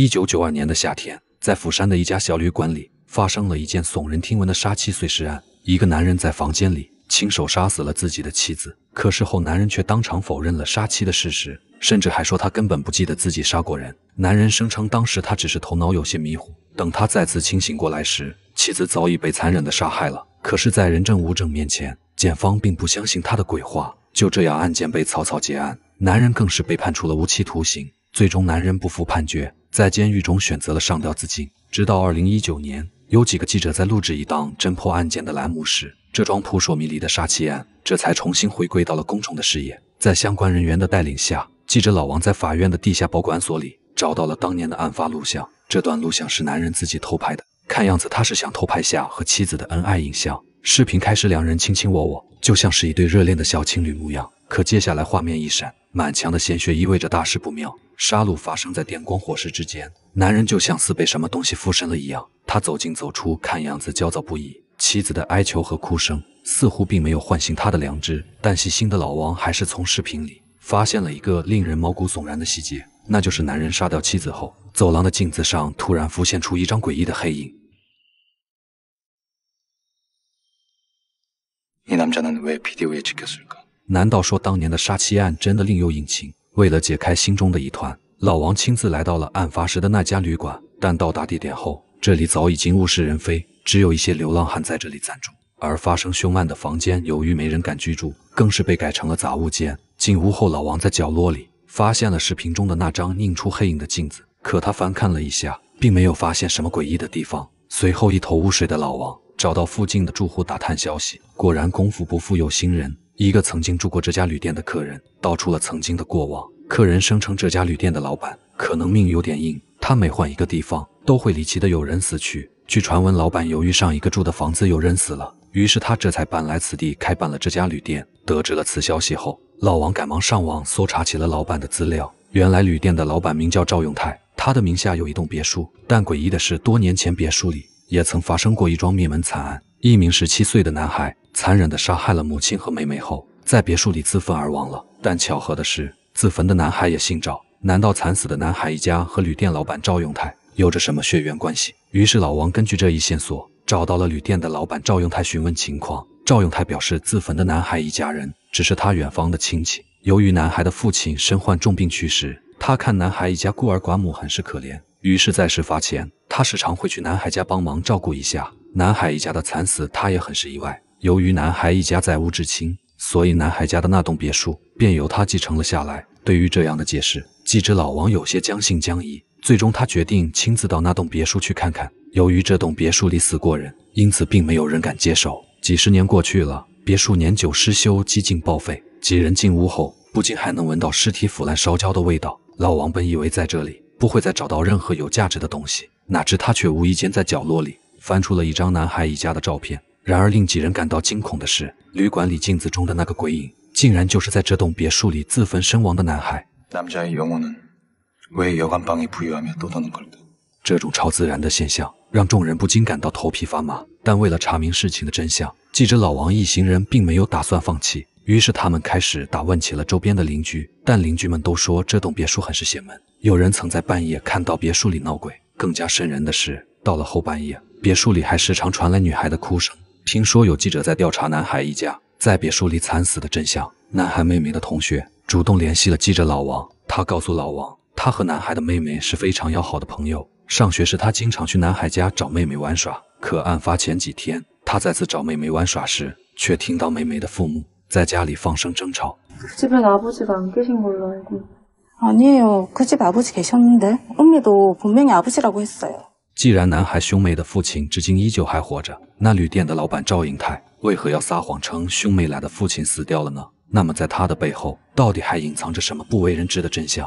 一九九二年的夏天，在釜山的一家小旅馆里，发生了一件耸人听闻的杀妻碎尸案。一个男人在房间里亲手杀死了自己的妻子，可事后男人却当场否认了杀妻的事实，甚至还说他根本不记得自己杀过人。男人声称当时他只是头脑有些迷糊，等他再次清醒过来时，妻子早已被残忍地杀害了。可是，在人证物证面前，检方并不相信他的鬼话，就这样案件被草草结案，男人更是被判处了无期徒刑。最终，男人不服判决，在监狱中选择了上吊自尽。直到二零一九年，有几个记者在录制一档侦破案件的栏目时，这桩扑朔迷离的杀妻案这才重新回归到了公众的视野。在相关人员的带领下，记者老王在法院的地下保管所里找到了当年的案发录像。这段录像是男人自己偷拍的，看样子他是想偷拍下和妻子的恩爱影像。视频开始，两人卿卿我我，就像是一对热恋的小情侣模样。可接下来画面一闪，满墙的鲜血意味着大事不妙，杀戮发生在电光火石之间。男人就像似被什么东西附身了一样，他走进走出，看样子焦躁不已。妻子的哀求和哭声似乎并没有唤醒他的良知，但细心的老王还是从视频里发现了一个令人毛骨悚然的细节，那就是男人杀掉妻子后，走廊的镜子上突然浮现出一张诡异的黑影。难道说当年的杀妻案真的另有隐情？为了解开心中的一团，老王亲自来到了案发时的那家旅馆。但到达地点后，这里早已经物是人非，只有一些流浪汉在这里暂住。而发生凶案的房间，由于没人敢居住，更是被改成了杂物间。进屋后，老王在角落里发现了视频中的那张映出黑影的镜子。可他翻看了一下，并没有发现什么诡异的地方。随后，一头雾水的老王找到附近的住户打探消息，果然功夫不负有心人。一个曾经住过这家旅店的客人道出了曾经的过往。客人声称，这家旅店的老板可能命有点硬，他每换一个地方，都会离奇的有人死去。据传闻，老板由于上一个住的房子有人死了，于是他这才搬来此地开办了这家旅店。得知了此消息后，老王赶忙上网搜查起了老板的资料。原来，旅店的老板名叫赵永泰，他的名下有一栋别墅。但诡异的是，多年前别墅里也曾发生过一桩灭门惨案。一名十七岁的男孩残忍地杀害了母亲和妹妹后，在别墅里自焚而亡了。但巧合的是，自焚的男孩也姓赵。难道惨死的男孩一家和旅店老板赵永泰有着什么血缘关系？于是，老王根据这一线索找到了旅店的老板赵永泰，询问情况。赵永泰表示，自焚的男孩一家人只是他远方的亲戚。由于男孩的父亲身患重病去世，他看男孩一家孤儿寡母，很是可怜，于是在事发前，他时常会去男孩家帮忙照顾一下。南海一家的惨死，他也很是意外。由于南海一家在无至亲，所以南海家的那栋别墅便由他继承了下来。对于这样的解释，记者老王有些将信将疑。最终，他决定亲自到那栋别墅去看看。由于这栋别墅里死过人，因此并没有人敢接手。几十年过去了，别墅年久失修，几近报废。几人进屋后，不禁还能闻到尸体腐烂、烧焦的味道。老王本以为在这里不会再找到任何有价值的东西，哪知他却无意间在角落里。翻出了一张男孩一家的照片。然而令几人感到惊恐的是，旅馆里镜子中的那个鬼影，竟然就是在这栋别墅里自焚身亡的男孩。这种超自然的现象让众人不禁感到头皮发麻。但为了查明事情的真相，记者老王一行人并没有打算放弃。于是他们开始打问起了周边的邻居，但邻居们都说这栋别墅很是邪门，有人曾在半夜看到别墅里闹鬼。更加瘆人的是，到了后半夜。别墅里还时常传来女孩的哭声。听说有记者在调查男孩一家在别墅里惨死的真相。男孩妹妹的同学主动联系了记者老王，他告诉老王，他和男孩的妹妹是非常要好的朋友，上学时他经常去男孩家找妹妹玩耍。可案发前几天，他再次找妹妹玩耍时，却听到妹妹的父母在家里放声争吵。집아버지가안계신걸로알고아니에요그집아버지계셨는데도명아버지라고했어요既然男孩兄妹的父亲至今依旧还活着，那旅店的老板赵英泰为何要撒谎称兄妹俩的父亲死掉了呢？那么在他的背后，到底还隐藏着什么不为人知的真相？